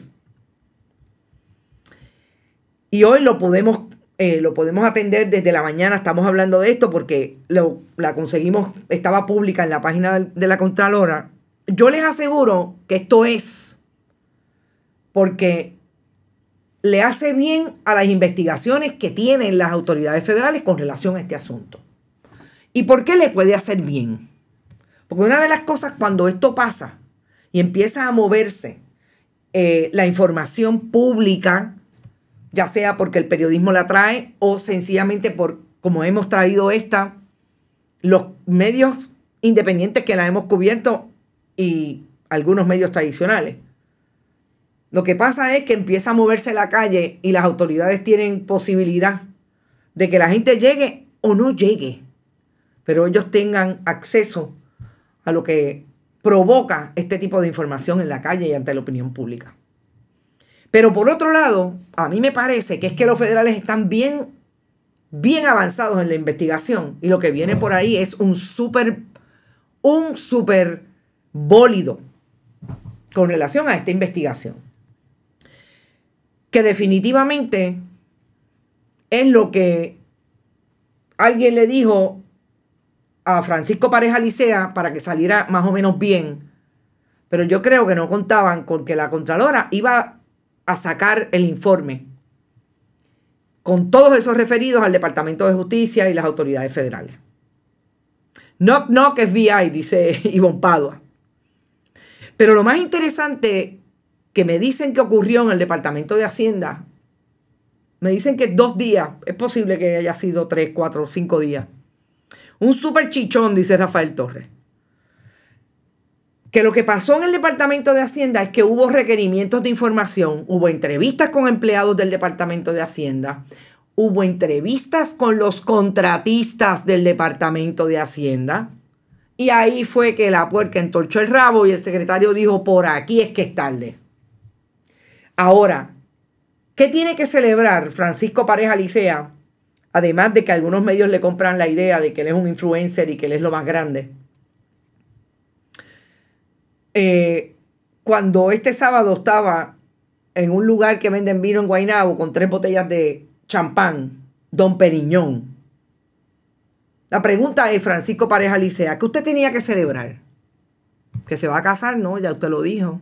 y hoy lo podemos, eh, lo podemos atender desde la mañana, estamos hablando de esto porque lo, la conseguimos, estaba pública en la página de la Contralora. Yo les aseguro que esto es porque le hace bien a las investigaciones que tienen las autoridades federales con relación a este asunto. ¿Y por qué le puede hacer bien? Porque una de las cosas cuando esto pasa y empieza a moverse eh, la información pública, ya sea porque el periodismo la trae o sencillamente por, como hemos traído esta, los medios independientes que la hemos cubierto y algunos medios tradicionales lo que pasa es que empieza a moverse la calle y las autoridades tienen posibilidad de que la gente llegue o no llegue, pero ellos tengan acceso a lo que provoca este tipo de información en la calle y ante la opinión pública. Pero por otro lado, a mí me parece que es que los federales están bien, bien avanzados en la investigación y lo que viene por ahí es un súper, un súper bólido con relación a esta investigación que definitivamente es lo que alguien le dijo a Francisco Pareja Licea para que saliera más o menos bien. Pero yo creo que no contaban con que la Contralora iba a sacar el informe con todos esos referidos al Departamento de Justicia y las autoridades federales. Knock knock VI, dice Ivonne Padua. Pero lo más interesante que me dicen que ocurrió en el Departamento de Hacienda, me dicen que dos días, es posible que haya sido tres, cuatro, cinco días. Un super chichón, dice Rafael Torres. Que lo que pasó en el Departamento de Hacienda es que hubo requerimientos de información, hubo entrevistas con empleados del Departamento de Hacienda, hubo entrevistas con los contratistas del Departamento de Hacienda. Y ahí fue que la puerta entorchó el rabo y el secretario dijo, por aquí es que es tarde. Ahora, ¿qué tiene que celebrar Francisco Pareja Licea? Además de que algunos medios le compran la idea de que él es un influencer y que él es lo más grande. Eh, cuando este sábado estaba en un lugar que venden vino en Guainabo con tres botellas de champán, Don Periñón. La pregunta es, Francisco Pareja Licea, ¿qué usted tenía que celebrar? ¿Que se va a casar? No, ya usted lo dijo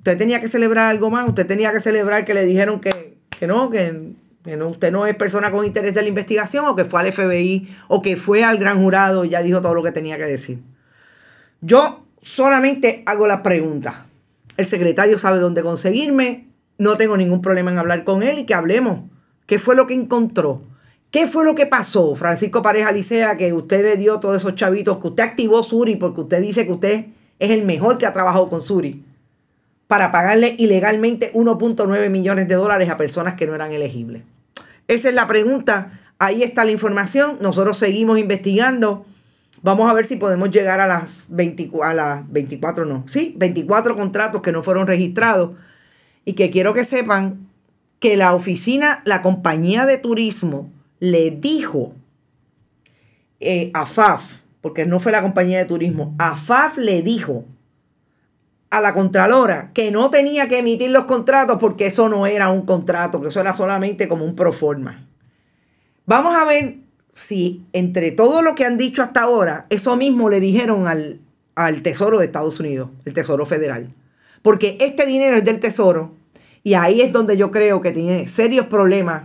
usted tenía que celebrar algo más, usted tenía que celebrar que le dijeron que, no, que, usted no es persona con interés de la investigación o que fue al FBI o que fue al gran jurado y ya dijo todo lo que tenía que decir. Yo solamente hago la pregunta. El secretario sabe dónde conseguirme, no tengo ningún problema en hablar con él y que hablemos. ¿Qué fue lo que encontró? ¿Qué fue lo que pasó, Francisco Pareja Alicea, que usted le dio todos esos chavitos, que usted activó Suri porque usted dice que usted es el mejor que ha trabajado con Suri? para pagarle ilegalmente 1.9 millones de dólares a personas que no eran elegibles. Esa es la pregunta. Ahí está la información. Nosotros seguimos investigando. Vamos a ver si podemos llegar a las 24, 24 no, sí, 24 contratos que no fueron registrados y que quiero que sepan que la oficina, la compañía de turismo le dijo eh, a FAF, porque no fue la compañía de turismo, a FAF le dijo a la Contralora que no tenía que emitir los contratos porque eso no era un contrato, que eso era solamente como un proforma. Vamos a ver si entre todo lo que han dicho hasta ahora, eso mismo le dijeron al, al Tesoro de Estados Unidos, el Tesoro Federal. Porque este dinero es del Tesoro y ahí es donde yo creo que tiene serios problemas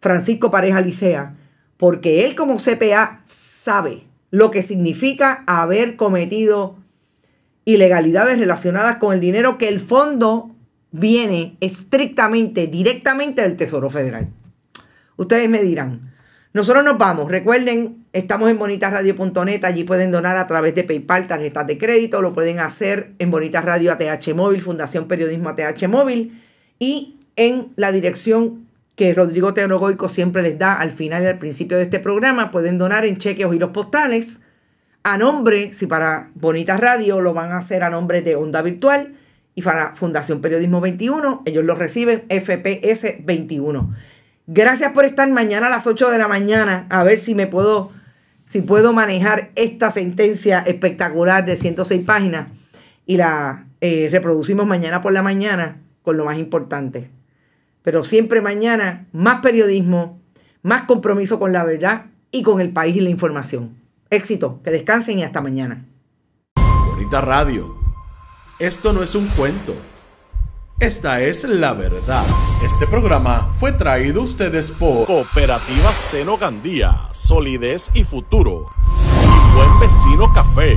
Francisco Pareja Licea, porque él como CPA sabe lo que significa haber cometido ilegalidades relacionadas con el dinero que el fondo viene estrictamente, directamente del Tesoro Federal. Ustedes me dirán, nosotros nos vamos, recuerden, estamos en bonitasradio.net, allí pueden donar a través de PayPal, tarjetas de crédito, lo pueden hacer en Bonitas Radio ATH Móvil, Fundación Periodismo ATH Móvil y en la dirección que Rodrigo Teorogoico siempre les da al final y al principio de este programa, pueden donar en cheques o los postales a nombre, si para Bonita Radio lo van a hacer a nombre de Onda Virtual y para Fundación Periodismo 21, ellos lo reciben FPS 21. Gracias por estar mañana a las 8 de la mañana, a ver si me puedo si puedo manejar esta sentencia espectacular de 106 páginas y la eh, reproducimos mañana por la mañana con lo más importante. Pero siempre mañana más periodismo, más compromiso con la verdad y con el país y la información. Éxito, que descansen y hasta mañana. Bonita radio. Esto no es un cuento. Esta es la verdad. Este programa fue traído a ustedes por Cooperativa Seno Gandía, Solidez y Futuro. Y Buen Vecino Café.